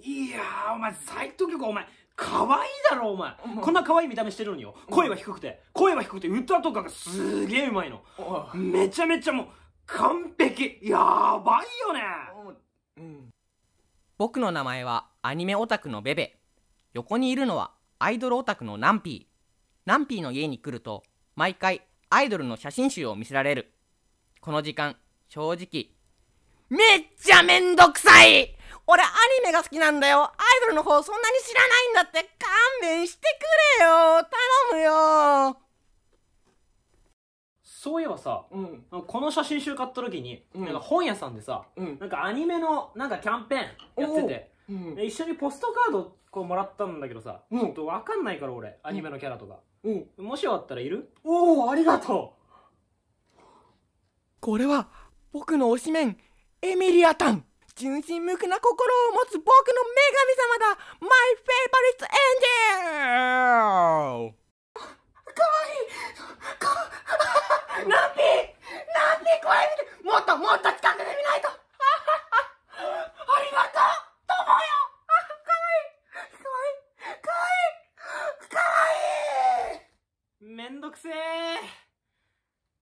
いやー、お前、斎藤京子、お前、可愛いだろ、お前。こんな可愛い見た目してるのによ。声は低くて、声は低くて、歌とかがすげえうまいの。めちゃめちゃもう、完璧。やばいよね。僕の名前は、アニメオタクのベベ。横にいるのは、アイドルオタクのナンピー。ナンピーの家に来ると、毎回、アイドルの写真集を見せられる。この時間、正直、めっちゃめんどくさい俺アニメが好きなんだよアイドルの方そんなに知らないんだって勘弁してくれよ頼むよそういえばさ、うん、この写真集買った時に、うん、なんか本屋さんでさ、うん、なんかアニメのなんかキャンペーンやってて、一緒にポストカードこうもらったんだけどさ、ちょっと分かんないから俺アニメのキャラとか、もし終わったらいるおおありがとうこれは僕の推しメンエミリアタン純真無垢な心を持つ僕の女神様だマイフェイバリットエンジェルかわいいか見てもっともっと近くで見ないとありがとうとよかわいいかわいいかわいいかわいいめんどくせえ